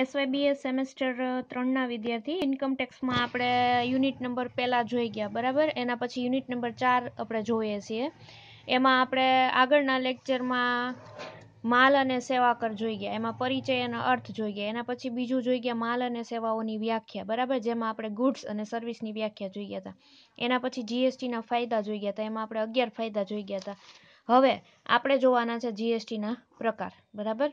એસવાયબીએ semester ત્રણના વિદ્યાર્થી income ટેક્સમાં આપણે યુનિટ નંબર પહેલાં જોઈ ગયા બરાબર એના પછી યુનિટ નંબર ચાર આપણે જોઈએ છીએ એમાં આપણે આગળના લેક્ચરમાં માલ અને સેવા કર જોઈ ગયા એમાં પરિચય અને અર્થ જોઈ ગયા એના પછી બીજું જોઈ ગયા માલ અને સેવાઓની વ્યાખ્યા બરાબર જેમાં આપણે ગુડ્સ અને સર્વિસની વ્યાખ્યા જોઈ ગયા હતા એના પછી જીએસટીના ફાયદા જોઈ ગયા હતા એમાં આપણે અગિયાર ફાયદા જોઈ ગયા હતા હવે આપણે જોવાના છે જીએસટીના પ્રકાર બરાબર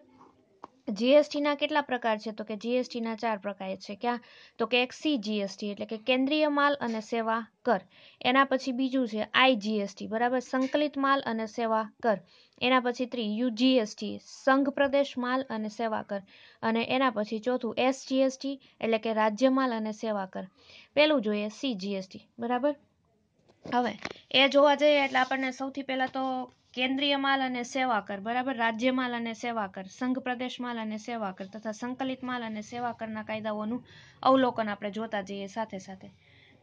જીએસટીના કેટલા પ્રકાર છે તો કે જીએસટીના ચાર પ્રકાર છે ક્યાં તો કે એક સી જીએસટી એટલે કે કેન્દ્રીય માલ અને સેવા કર એના પછી બીજું છે આઈ જીએસટી બરાબર સંકલિત માલ અને સેવા કર એના પછી ત્રી યુ જીએસટી સંઘ પ્રદેશ માલ અને સેવા કર અને એના પછી ચોથું એસ જીએસટી એટલે કે રાજ્ય માલ અને સેવા કર પહેલું જોઈએ સી જીએસટી બરાબર હવે એ જોવા જઈએ એટલે આપણને સૌથી પહેલાં તો કેન્દ્રીય માલ અને સેવા કર બરાબર રાજ્ય માલ અને સેવા કર સંઘ પ્રદેશ માલ અને સેવા કર તથા સંકલિત માલ અને સેવા કરના કાયદાઓનું અવલોકન આપણે જોતા જઈએ સાથે સાથે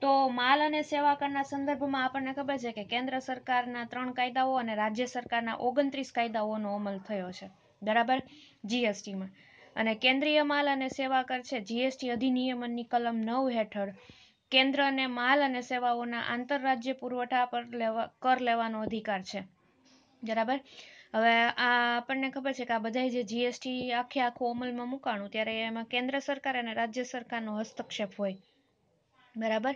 તો માલ અને સેવા કરના સંદર્ભમાં આપણને ખબર છે કે કેન્દ્ર સરકારના ત્રણ કાયદાઓ અને રાજ્ય સરકારના ઓગણત્રીસ કાયદાઓનો અમલ થયો છે બરાબર જીએસટીમાં અને કેન્દ્રીય માલ અને સેવા કર છે જીએસટી અધિનિયમનની કલમ નવ હેઠળ કેન્દ્ર અને માલ અને સેવાઓના આંતરરાજ્ય પુરવઠા પર લેવા કર લેવાનો અધિકાર છે બરાબર હવે આ આપણને ખબર છે કે આ બધા જે જીએસટી આખે આખું અમલમાં મૂકાણું ત્યારે એમાં કેન્દ્ર સરકાર અને રાજ્ય સરકારનો હસ્તક્ષેપ હોય બરાબર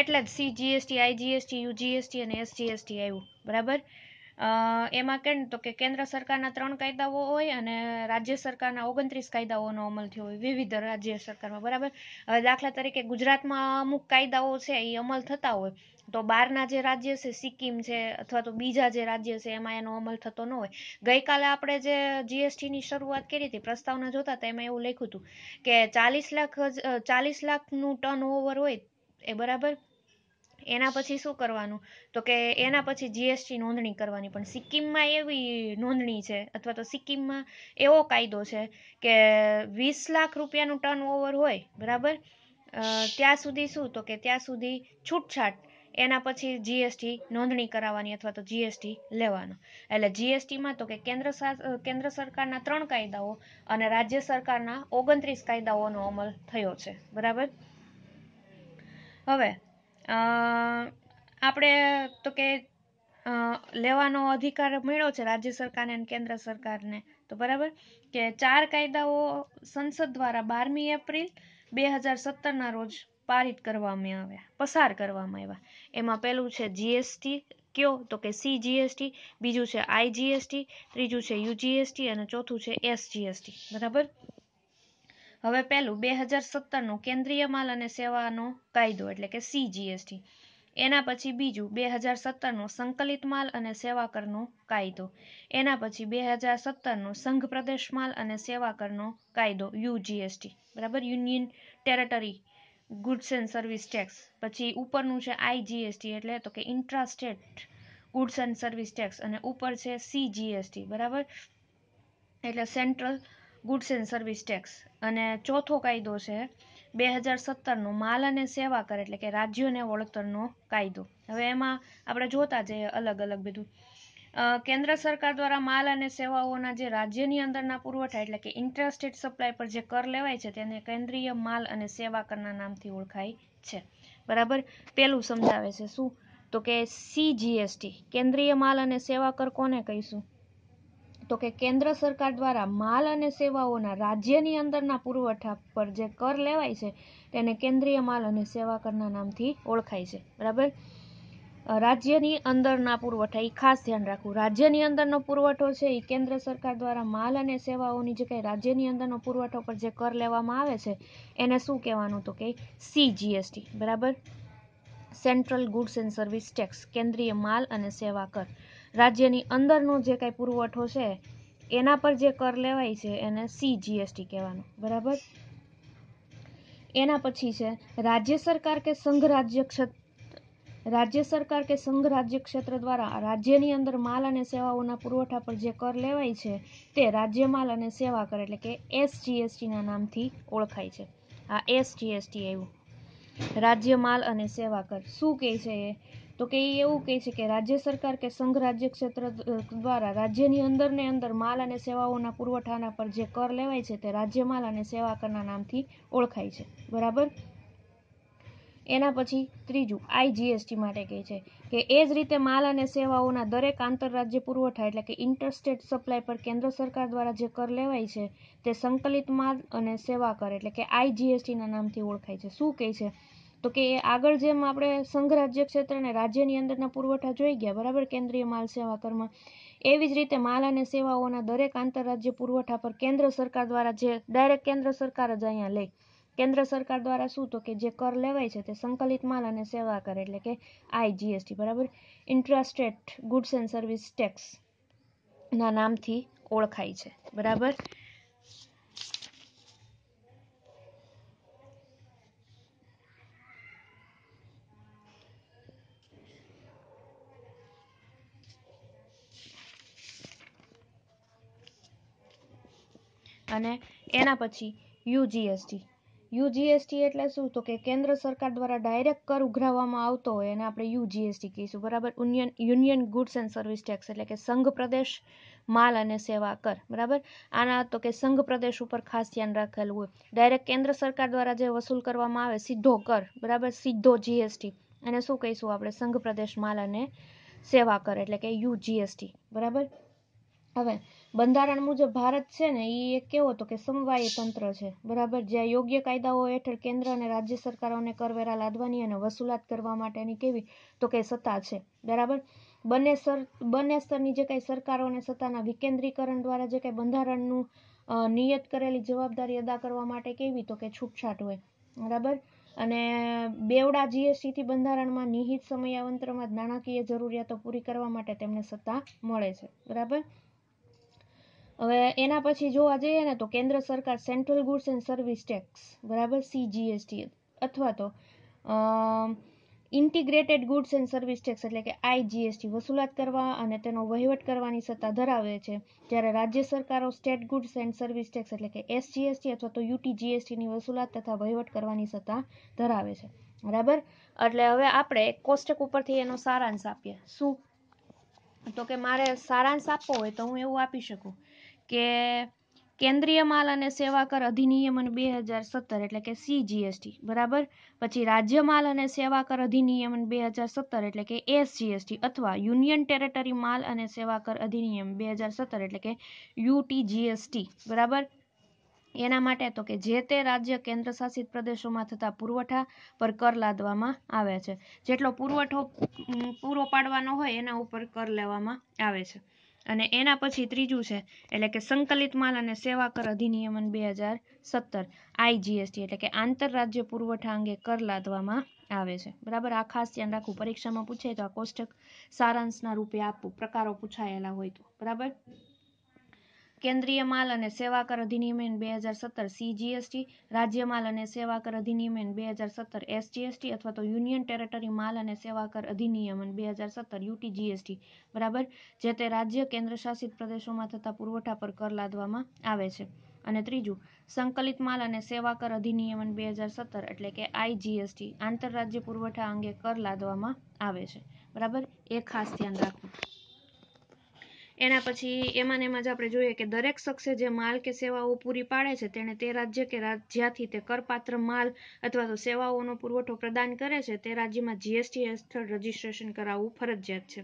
એટલે જ સી જીએસટી આઈજીએસટી યુજીએસટી અને એસજીએસટી આવ્યું બરાબર એમાં કેમ તો કે કેન્દ્ર સરકારના ત્રણ કાયદાઓ હોય અને રાજ્ય સરકારના ઓગણત્રીસ કાયદાઓનો અમલ થયો હોય વિવિધ રાજ્ય સરકારમાં બરાબર હવે દાખલા તરીકે ગુજરાતમાં અમુક કાયદાઓ છે એ અમલ થતા હોય તો બહારના જે રાજ્ય છે સિક્કિમ છે અથવા તો બીજા જે રાજ્ય છે એમાં એનો અમલ થતો ન હોય ગઈકાલે આપણે જે જીએસટીની શરૂઆત કરી હતી પ્રસ્તાવના જોતા તો એમાં એવું લખ્યું હતું કે ચાલીસ લાખ ચાલીસ લાખનું ટર્ન ઓવર હોય એ બરાબર એના પછી શું કરવાનું તો કે એના પછી જીએસટી નોંધણી કરવાની પણ સિક્કિમમાં એવી નોંધણી છે અથવા તો સિક્કિમમાં એવો કાયદો છે કે વીસ લાખ રૂપિયાનું ટર્નઓવર હોય બરાબર ત્યાં સુધી શું તો કે ત્યાં સુધી છૂટછાટ એના પછી જીએસટી નોંધણી કરાવવાની અથવા તો જીએસટી લેવાનો એટલે જીએસટીમાં તો કે કેન્દ્ર કેન્દ્ર સરકારના ત્રણ કાયદાઓ અને રાજ્ય સરકારના ઓગણત્રીસ કાયદાઓનો અમલ થયો છે બરાબર હવે આપણે તો કે લેવાનો અધિકાર મળ્યો છે રાજ્ય સરકારને અને કેન્દ્ર સરકારને તો બરાબર કે ચાર કાયદાઓ સંસદ દ્વારા બારમી એપ્રિલ બે હજાર સત્તરના રોજ પારિત કરવામાં આવ્યા પસાર કરવામાં આવ્યા એમાં પહેલું છે જીએસટી કયો તો કે સી જીએસટી બીજું છે આઈ જીએસટી ત્રીજું છે યુ યુજીએસટી અને ચોથું છે એસ જીએસટી બરાબર હવે પહેલું બે હજાર સત્તરનો કેન્દ્રીય માલ અને સેવાનો કાયદો એટલે કે સીજીએસટી એના પછી બીજું બે હજાર સત્તરનો સંકલિત માલ અને સેવા કરનો કાયદો એના પછી બે હજાર સત્તરનો સંઘ પ્રદેશ માલ અને સેવા કરનો કાયદો યુજીએસટી બરાબર union territory goods and service tax પછી ઉપરનું છે આઈજીએસટી એટલે તો કે intrastate goods and service tax અને ઉપર છે સીજીએસટી બરાબર એટલે central goods and service tax અને ચોથો કાયદો છે બે હજાર સત્તરનો માલ અને સેવા કર એટલે કે રાજ્યોને વળતરનો કાયદો હવે એમાં આપણે જોતા જઈએ અલગ અલગ બધું કેન્દ્ર સરકાર દ્વારા માલ અને સેવાઓના જે રાજ્યની અંદરના પુરવઠા એટલે કે ઇન્ટરસ્ટેટ સપ્લાય પર જે કર લેવાય છે તેને કેન્દ્રીય માલ અને સેવા કરના નામથી ઓળખાય છે બરાબર પેલું સમજાવે છે શું તો કે સીજીએસટી કેન્દ્રીય માલ અને સેવા કર કોને કહીશું તો કે કેન્દ્ર સરકાર દ્વારા માલ અને સેવાઓના રાજ્યની અંદરના પુરવઠા પર જે કર લેવાય છે તેને કેન્દ્રીય માલ અને સેવા કરના નામથી ઓળખાય છે બરાબર રાજ્યની અંદરના પુરવઠા એ ખાસ ધ્યાન રાખવું રાજ્યની અંદરનો પુરવઠો છે એ કેન્દ્ર સરકાર દ્વારા માલ અને સેવાઓની જે કંઈ રાજ્યની અંદરનો પુરવઠો પર જે કર લેવામાં આવે છે એને શું કહેવાનું તો કે સીજીએસટી બરાબર central goods and service tax કેન્દ્રીય માલ અને સેવા કર રાજ્યની અંદરનો જે કાંઈ પુરવઠો છે એના પર જે કર લેવાય છે એને સી જીએસટી કહેવાનું બરાબર એના પછી છે રાજ્ય સરકાર કે સંઘ રાજ્ય ક્ષેત્ર રાજ્ય સરકાર કે સંઘ રાજ્ય ક્ષેત્ર દ્વારા રાજ્યની અંદર માલ અને સેવાઓના પુરવઠા પર જે કર લેવાય છે તે રાજ્ય માલ અને સેવા કર એટલે કે એસ જીએસટીના નામથી ઓળખાય છે આ એસ જીએસટી એવું રાજ્ય માલ અને સેવા કર શું કહે છે એ તો કે એ એવું કહે છે કે રાજ્ય સરકાર કે સંઘ રાજ્ય ક્ષેત્ર દ્વારા રાજ્યની અંદર ને અંદર માલ અને સેવાઓના પુરવઠાના પર જે કર લેવાય છે તે રાજ્ય માલ અને સેવા કરના નામથી ઓળખાય છે બરાબર એના પછી ત્રીજું આઈજીએસટી માટે કહે છે કે એ જ રીતે માલ અને સેવાઓના દરેક આંતરરાજ્ય પુરવઠા એટલે કે ઇન્ટરસ્ટેટ સપ્લાય પર કેન્દ્ર સરકાર દ્વારા જે કર લેવાય છે તે સંકલિત માલ અને સેવા કર એટલે કે આઈ જીએસટીના નામથી ઓળખાય છે શું કહે છે તો કે આગળ જેમ આપણે સંઘ રાજ્ય ક્ષેત્ર અને રાજ્યની અંદરના પુરવઠા જોઈ ગયા બરાબર કેન્દ્રીય માલ સેવા કરમાં એવી જ રીતે માલ અને સેવાઓના દરેક આંતરરાજ્ય પુરવઠા પર કેન્દ્ર સરકાર દ્વારા જે ડાયરેક્ટ કેન્દ્ર સરકાર જ અહીંયા લે કેન્દ્ર સરકાર દ્વારા શું તો કે જે કર લેવાય છે તે સંકલિત માલ અને સેવા કર એટલે કે આઈ જીએસટી બરાબર intrastate goods and service tax ના નામથી ઓળખાય છે બરાબર અને એના પછી યુજીએસટી યુજીએસટી એટલે શું તો કે કેન્દ્ર સરકાર દ્વારા ડાયરેક્ટ કર ઉઘરાવવામાં આવતો હોય એને આપણે યુજીએસટી કહીશું બરાબર union union goods and service tax એટલે કે સંઘ પ્રદેશ માલ અને સેવા કર બરાબર આના તો કે સંઘ પ્રદેશ ઉપર ખાસ ધ્યાન રાખેલું હોય ડાયરેક્ટ કેન્દ્ર સરકાર દ્વારા જે વસૂલ કરવામાં આવે સીધો કર બરાબર સીધો જીએસટી અને શું કહીશું આપણે સંઘ પ્રદેશ માલ અને સેવા કર એટલે કે યુજીએસટી બરાબર હવે બંધારણ મુજબ ભારત છે ને એ એક કેવો તો કે સમવાય તંત્ર છે બરાબર જ્યાં યોગ્ય કાયદાઓ હેઠળ કેન્દ્ર અને રાજ્ય સરકારોને કરવેરા લાદવાની અને વસૂલાત કરવા માટેની કેવી તો કે સત્તા છે બરાબર બંને સર બંને સ્તરની જે કાંઈ સરકારો અને સત્તાના વિકેન્દ્રીકરણ દ્વારા જે કાંઈ બંધારણનું નિયત કરેલી જવાબદારી અદા કરવા માટે કેવી તો કે છૂટછાટ હોય બરાબર અને બેવડા જીએસટીથી બંધારણમાં નિહિત સમયાવંતરમાં નાણાકીય જરૂરિયાતો પૂરી કરવા માટે તેમને સત્તા મળે છે બરાબર હવે એના પછી જોવા જઈએ ને તો કેન્દ્ર સરકાર central goods and service tax બરાબર સીજીએસટી અથવા તો integrated goods and service tax એટલે કે આઈજીએસટી વસૂલાત કરવા અને તેનો વહીવટ કરવાની સત્તા ધરાવે છે જ્યારે રાજ્ય સરકારો state goods and service tax એટલે કે એસજીએસટી અથવા તો યુટીજીએસટીની વસૂલાત તથા વહીવટ કરવાની સત્તા ધરાવે છે બરાબર એટલે હવે આપણે કોષ્ટક ઉપરથી એનો સારાંશ આપીએ શું તો કે મારે સારાંશ આપવો હોય તો હું એવું આપી શકું કે કેન્દ્રીય માલ અને સેવા કર અધિનિયમ બે હજાર સત્તર એટલે કે સી સીજીએસટી બરાબર પછી રાજ્ય માલ અને સેવા કર અધિનિયમ બે હજાર સત્તર એટલે કે એસજીએસટી અથવા યુનિયન ટેરેટરી માલ અને સેવા કર અધિનિયમ બે હજાર સત્તર એટલે કે યુટીજીએસટી બરાબર એના માટે તો કે જે તે રાજ્ય કેન્દ્રશાસિત પ્રદેશોમાં થતા પુરવઠા પર કર લાદવામાં આવે છે જેટલો પુરવઠો પૂરો પાડવાનો હોય એના ઉપર કર લેવામાં આવે છે અને એના પછી ત્રીજું છે એટલે કે સંકલિત માલ અને સેવા કર અધિનિયમન બે હજાર સત્તર આઈજીએસટી એટલે કે આંતરરાજ્ય પુરવઠા અંગે કર લાદવામાં આવે છે બરાબર આ ખાસ ધ્યાન રાખવું પરીક્ષામાં પૂછાય તો આ કોષ્ટક સારાંશના રૂપે આપવું પ્રકારો પૂછાયેલા હોય તો બરાબર કેન્દ્રીય માલ અને સેવા કર અધિનિયમ બે હજાર સત્તર સીજીએસટી રાજ્ય માલ અને સેવા કર અધિનિયમ બે હજાર સત્તર એસજીએસટી અથવા તો યુનિયન ટેરેટરી માલ અને સેવા કર અધિનિયમ બે હજાર સત્તર યુટીજીએસટી બરાબર જે તે રાજ્ય કેન્દ્રશાસિત પ્રદેશોમાં થતા પુરવઠા પર કર લાદવામાં આવે છે અને ત્રીજું સંકલિત માલ અને સેવા કર અધિનિયમન બે હજાર સત્તર એટલે કે આઈજીએસટી આંતરરાજ્ય પુરવઠા અંગે કર લાદવામાં આવે છે બરાબર એ ખાસ ધ્યાન રાખવું એના પછી એમાં ને એમાં જ આપણે જોઈએ કે દરેક શખ્સે જે માલ કે સેવાઓ પૂરી પાડે છે તેણે તે રાજ્ય કે જ્યાંથી તે કરપાત્ર માલ અથવા તો સેવાઓનો પુરવઠો પ્રદાન કરે છે તે રાજ્યમાં જીએસટી હેઠળ રજીસ્ટ્રેશન કરાવવું ફરજિયાત છે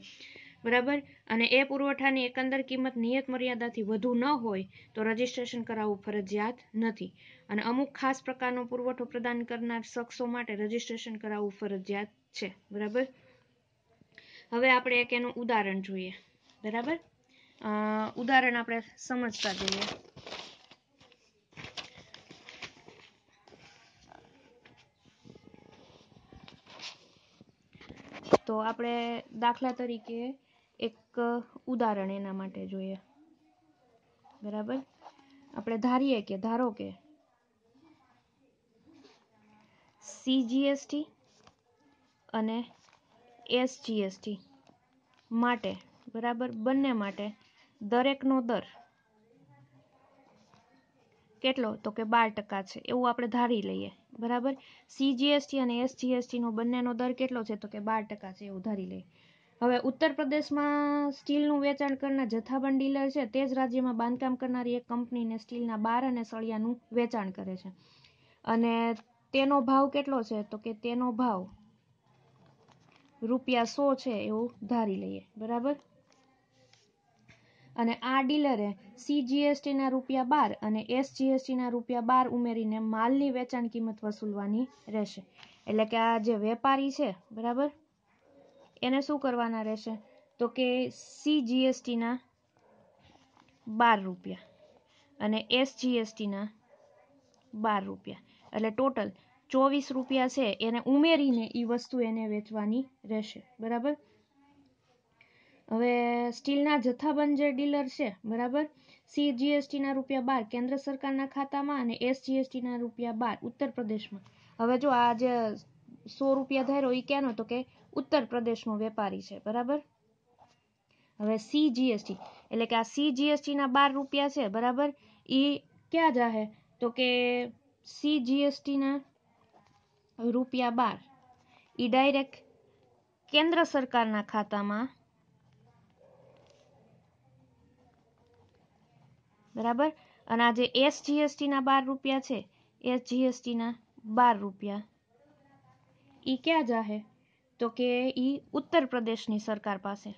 બરાબર અને એ પુરવઠાની એકંદર કિંમત નિયત મર્યાદાથી વધુ ન હોય તો રજીસ્ટ્રેશન કરાવવું ફરજિયાત નથી અને અમુક ખાસ પ્રકારનો પુરવઠો પ્રદાન કરનાર શખ્સો માટે રજીસ્ટ્રેશન કરાવવું ફરજિયાત છે બરાબર હવે આપણે એક એનું ઉદાહરણ જોઈએ બરાબર ઉદાહરણ આપણે સમજતા જઈએ તો આપણે દાખલા તરીકે એક ઉદાહરણ એના માટે જોઈએ બરાબર આપણે ધારીએ કે ધારો કે સીજીએસટી અને એસજીએસટી માટે બરાબર બંને માટે દરેકનો દર કેટલો તો કે બાર ટકા છે એવું આપણે ધારી લઈએ બરાબર સીજીએસટી અને એસજીએસટીનો બંનેનો દર કેટલો છે તો કે બાર ટકા છે એવું ધારી લઈએ હવે ઉત્તર પ્રદેશમાં સ્ટીલનું વેચાણ કરનાર જથ્થાબંધ ડીલર છે તે જ રાજ્યમાં બાંધકામ કરનારી એક કંપનીને સ્ટીલના બાર અને સળિયાનું વેચાણ કરે છે અને તેનો ભાવ કેટલો છે તો કે તેનો ભાવ રૂપિયા સો છે એવું ધારી લઈએ બરાબર અને આ ડીલરે સીજીએસટીના રૂપિયા બાર અને એસજીએસટીના રૂપિયા બાર ઉમેરીને માલની વેચાણ કિંમત વસૂલવાની રહેશે એટલે કે આ જે વેપારી છે બરાબર એને શું કરવાના રહેશે તો કે સીજીએસટીના બાર રૂપિયા અને એસજીએસટીના બાર રૂપિયા એટલે ટોટલ ચોવીસ રૂપિયા છે એને ઉમેરીને એ વસ્તુ એને વેચવાની રહેશે બરાબર હવે સ્ટીલના જથ્થાબંધ જે ડીલર છે બરાબર સી જીએસટીના રૂપિયા બાર કેન્દ્ર સરકારના ખાતામાં અને એસ જીએસટીના રૂપિયા બાર ઉત્તર પ્રદેશમાં હવે જો આ જે સો રૂપિયા ધાર્યો એ ક્યાંનો તો કે ઉત્તર પ્રદેશનો વેપારી છે બરાબર હવે સી જીએસટી એટલે કે આ સી જીએસટીના બાર રૂપિયા છે બરાબર એ ક્યાં જાહે તો કે સી જીએસટીના રૂપિયા બાર એ ડાયરેક્ટ કેન્દ્ર સરકારના ખાતામાં બરાબર અને આ જે એસ જીએસટીના બાર રૂપિયા છે એસ જીએસટીના બાર રૂપિયા એ ક્યાં જાહે તો કે એ ઉત્તર પ્રદેશની સરકાર પાસે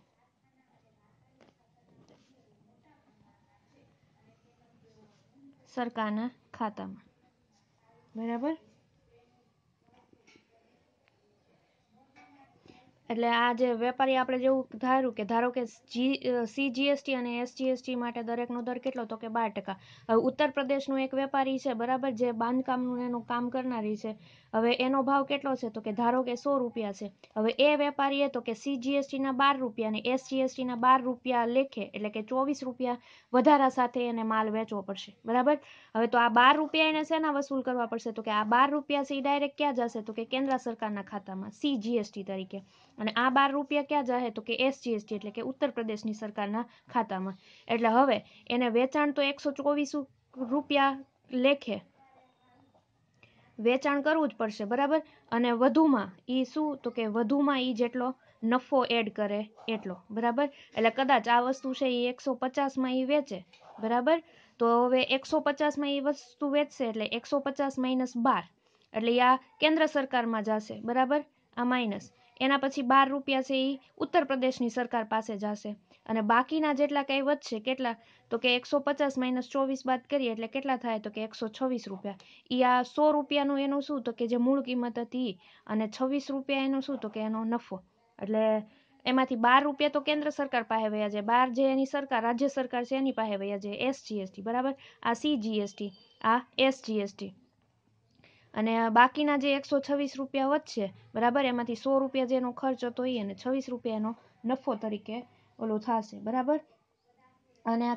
સરકારના ખાતામાં બરાબર એટલે આ જે વેપારી આપણે જેવું ધાર્યું કે ધારો કે જી સી જીએસટી અને એસ જીએસટી માટે દરેકનો દર કેટલો તો કે બાર ટકા હવે ઉત્તર પ્રદેશનું એક વેપારી છે બરાબર જે બાંધકામનું એનું કામ કરનારી છે હવે એનો ભાવ કેટલો છે તો કે ધારો કે સો રૂપિયા છે હવે એ વેપારીએ તો કે સી સીજીએસટીના બાર રૂપિયા અને એસજીએસટીના બાર રૂપિયા લેખે એટલે કે ચોવીસ રૂપિયા વધારા સાથે એને માલ વેચવો પડશે બરાબર હવે તો આ બાર રૂપિયા એને શેના વસૂલ કરવા પડશે તો કે આ બાર રૂપિયા છે એ ડાયરેક્ટ ક્યાં જશે તો કે કેન્દ્ર સરકારના ખાતામાં સી સીજીએસટી તરીકે અને આ બાર રૂપિયા ક્યાં જશે તો કે એસજીએસટી એટલે કે ઉત્તર પ્રદેશની સરકારના ખાતામાં એટલે હવે એને વેચાણ તો એકસો ચોવીસ રૂપિયા લેખે વેચાણ કરવું જ પડશે બરાબર અને વધુમાં એ શું તો કે વધુમાં એ જેટલો નફો એડ કરે એટલો બરાબર એટલે કદાચ આ વસ્તુ છે એ એકસો પચાસમાં એ વેચે બરાબર તો હવે એકસો પચાસમાં એ વસ્તુ વેચશે એટલે એકસો પચાસ માઇનસ બાર એટલે આ કેન્દ્ર સરકારમાં જશે બરાબર આ માઇનસ એના પછી બાર રૂપિયા છે એ ઉત્તર પ્રદેશની સરકાર પાસે જશે અને બાકીના જેટલા કાંઈ વધશે કેટલા તો કે એકસો પચાસ માઇનસ ચોવીસ બાદ કરીએ એટલે કેટલા થાય તો કે એકસો છવ્વીસ રૂપિયા એ આ સો રૂપિયાનું એનું શું તો કે જે મૂળ કિંમત હતી અને છવ્વીસ રૂપિયા એનું શું તો કે એનો નફો એટલે એમાંથી બાર રૂપિયા તો કેન્દ્ર સરકાર પાસે વયા છે બાર જે એની સરકાર રાજ્ય સરકાર છે એની પાસે વયા છે એસ જીએસટી બરાબર આ સી જીએસટી આ એસ જીએસટી અને બાકીના જે એકસો છવ્વીસ રૂપિયા વધશે બરાબર એમાંથી સો રૂપિયા જેનો ખર્ચ હતો એ અને છવ્વીસ રૂપિયાનો નફો તરીકે ઓલું થશે બરાબર અને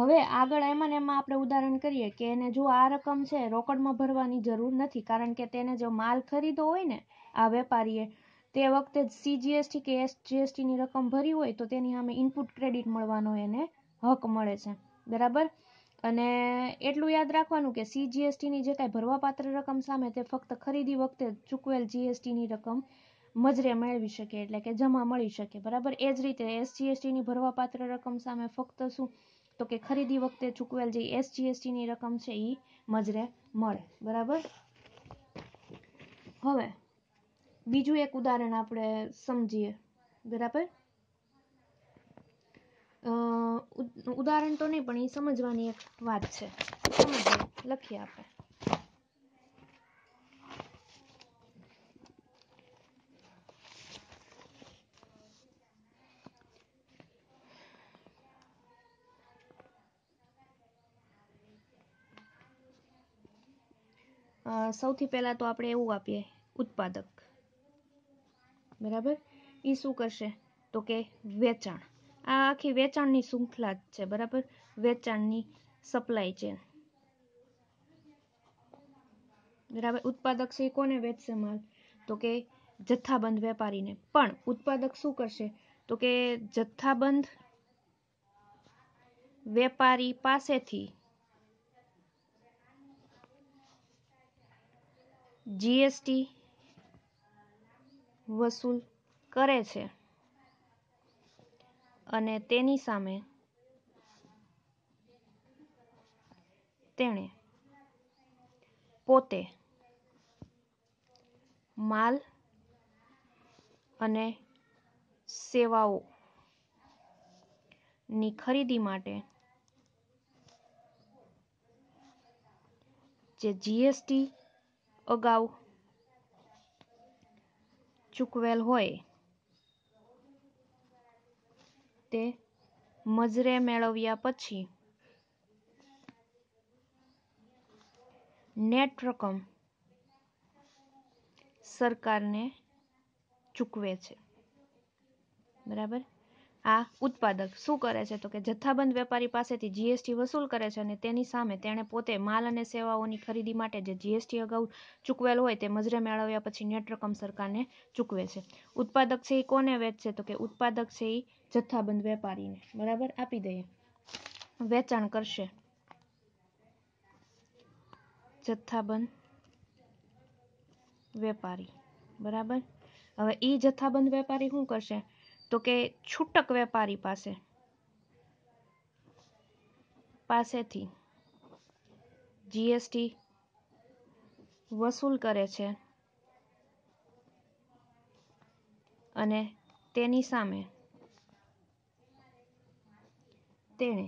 હવે આગળ એમાં ને એમાં આપણે ઉદાહરણ કરીએ કે એને જો આ રકમ છે રોકડમાં ભરવાની જરૂર નથી કારણ કે તેને જો માલ ખરીદો હોય ને આ વેપારીએ તે વખતે જ સીજીએસટી કે એસજીએસટીની રકમ ભરી હોય તો તેની સામે ઇનપુટ ક્રેડિટ મળવાનો એને હક મળે છે બરાબર અને એટલું યાદ રાખવાનું કે સીજીએસટીની જે કાંઈ ભરવાપાત્ર રકમ સામે તે ફક્ત ખરીદી વખતે ચૂકવેલ જીએસટીની રકમ મજરે મેળવી શકે એટલે કે જમા મળી શકે બરાબર એ જ રીતે એસજી ની ભરવાપાત્ર રકમ સામે ફક્ત શું તો કે ખરીદી વખતે ચૂકવેલ જે એસજી ની રકમ છે એ મજરે મળે બરાબર હવે બીજું એક ઉદાહરણ આપણે સમજીએ બરાબર ઉદાહરણ તો નહીં પણ એ સમજવાની એક વાત છે સમજીએ લખીએ આપણે સૌથી પહેલાં તો આપણે એવું આપીએ ઉત્પાદક બરાબર એ શું કરશે તો કે વેચાણ આ આખી વેચાણની શૃંખલા જ છે બરાબર વેચાણની સપ્લાય ચેન બરાબર ઉત્પાદક છે કોને વેચશે માલ તો કે જથ્થાબંધ વેપારીને પણ ઉત્પાદક શું કરશે તો કે જથ્થાબંધ વેપારી પાસેથી જીએસટી વસૂલ કરે છે અને તેની સામે તેણે પોતે માલ અને સેવાઓ ની ખરીદી માટે જે જીએસટી અગાઉ ચૂકવેલ હોય તે મજરે મેળવ્યા પછી નેટ રકમ સરકારને ચૂકવે છે બરાબર આ ઉત્પાદક શું કરે છે તો કે જથ્થાબંધ વેપારી પાસેથી જીએસટી વસૂલ કરે છે અને તેની સામે તેણે પોતે માલ અને સેવાઓની ખરીદી માટે જે જીએસટી અગાઉ ચૂકવેલ હોય તે મજરે મેળવ્યા પછી નેટ રકમ સરકારને ચૂકવે છે ઉત્પાદક છે એ કોને વેચશે તો કે ઉત્પાદક છે એ જથ્થાબંધ વેપારીને બરાબર આપી દઈએ વેચાણ કરશે જથ્થાબંધ વેપારી બરાબર હવે એ જથ્થાબંધ વેપારી શું કરશે તો કે છૂટક વેપારી પાસે પાસેથી જીએસટી વસૂલ કરે છે અને તેની સામે તેણે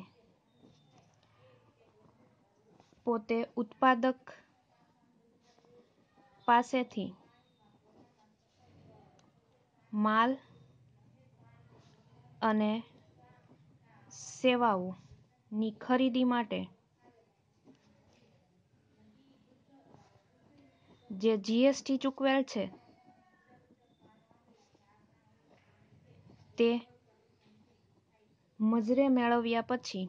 પોતે ઉત્પાદક પાસેથી માલ અને સેવાઓની ખરીદી માટે જે જીએસટી ચૂકવેલ છે તે મજરે મેળવ્યા પછી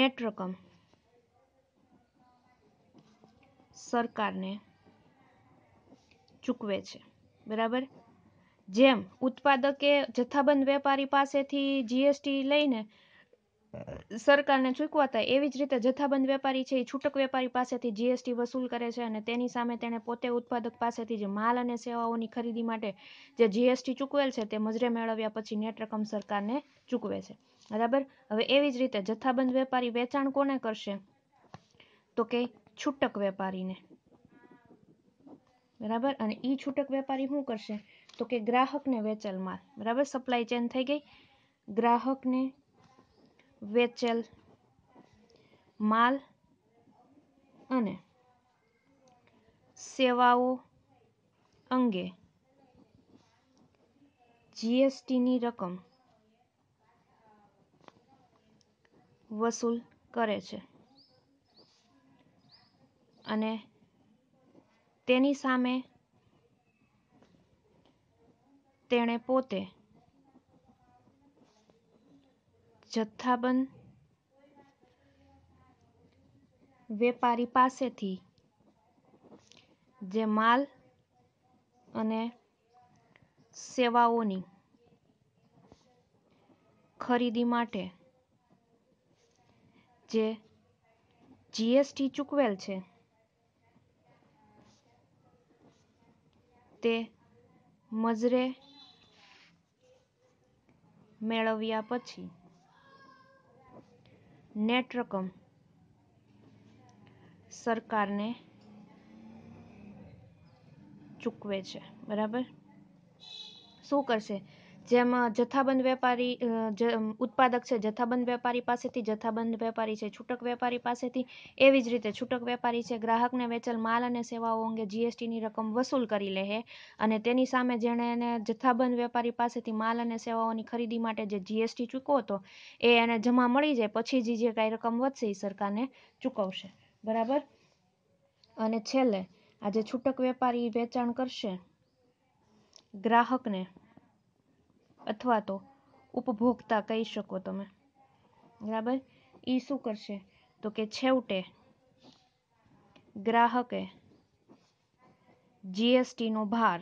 નેટ રકમ સરકારને ચૂકવે છે બરાબર જેમ ઉત્પાદકે જથ્થાબંધ વેપારી પાસેથી જીએસટી લઈને સરકારને ચૂકવતા એવી જ રીતે જથ્થાબંધ વેપારી છે એ છૂટક વેપારી પાસેથી જીએસટી વસૂલ કરે છે અને તેની સામે તેણે પોતે ઉત્પાદક પાસેથી જે માલ અને સેવાઓની ખરીદી માટે જે જીએસટી ચૂકવેલ છે તે મજરે મેળવ્યા પછી નેટ રકમ સરકારને ચૂકવે છે બરાબર હવે એવી જ રીતે જથ્થાબંધ વેપારી વેચાણ કોને કરશે તો કે છૂટક વેપારીને બરાબર અને ઈ છૂટક વેપારી શું કરશે તો કે ગ્રાહકને વેચેલ માલ બરાબર સપ્લાય ચેન થઈ ગઈ ગ્રાહકને વેચેલ માલ અને સેવાઓ અંગે જીએસટીની રકમ વસૂલ કરે છે અને તેની સામે તેણે પોતે જથ્થાબંધ વેપારી પાસેથી જે માલ અને સેવાઓની ખરીદી માટે જે જીએસટી ચૂકવેલ છે તે મજરે મેળવ્યા પછી નેટ રકમ સરકારને ચૂકવે છે બરાબર શું કરશે જેમાં જથ્થાબંધ વેપારી ઉત્પાદક છે જથ્થાબંધ વેપારી પાસેથી જથ્થાબંધ વેપારી છે છૂટક વેપારી પાસેથી એવી જ રીતે છૂટક વેપારી છે ગ્રાહકને વેચેલ માલ અને સેવાઓ અંગે જીએસટીની રકમ વસૂલ કરી લેહે અને તેની સામે જેણે એને જથ્થાબંધ વેપારી પાસેથી માલ અને સેવાઓની ખરીદી માટે જે જીએસટી ચૂકવો હતો એ એને જમા મળી જાય પછી જે જે કાંઈ રકમ વધશે એ સરકારને ચૂકવશે બરાબર અને છેલ્લે આજે છૂટક વેપારી વેચાણ કરશે ગ્રાહકને અથવા તો ઉપભોક્તા કહી શકો તમે બરાબર એ શું કરશે તો કે છેવટે ગ્રાહકે જીએસટીનો ભાર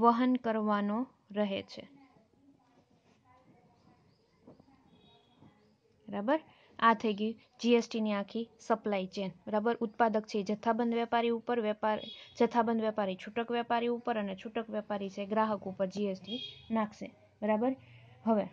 વહન કરવાનો રહે છે બરાબર આ થઈ ગયું જીએસટીની આખી સપ્લાય ચેન બરાબર ઉત્પાદક છે જથ્થાબંધ વેપારી ઉપર વેપાર જથ્થાબંધ વેપારી છૂટક વેપારી ઉપર અને છૂટક વેપારી છે ગ્રાહક ઉપર જીએસટી નાખશે બરાબર હવે